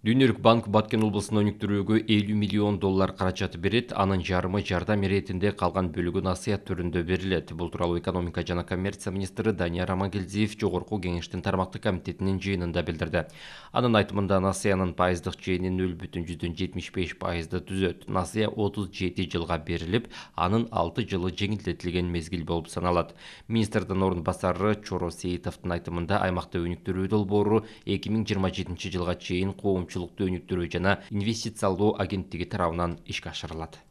дүйнөлүк банк баткен облусуна өнүктүрүүгө 50 миллион доллар каражаты берет анын жарымы жардам иретинде калган бөлүгү насыя түрүндө берилет бул тууралуу экономика жана коммерция министри данияр амангелдиев жогорку кеңештин тармактык комитетинин жыйынында билдирди анын айтымында насыянын пайыздык чейини нөл бүтүн жүздөн жетимиш беш пайызды түзөт насыя отуз жети жылга берилип анын алты жылы жеңилдетилген мезгил болуп саналат министрдин орун басары чоро сейитовдун айтымында аймакта өнүктүрүү долбоору эки миң жыйырма жетинчи жылга чейин коомчулукту өнүктүрүү жана инвестициялоо агенттиги тарабынан ишке ашырылат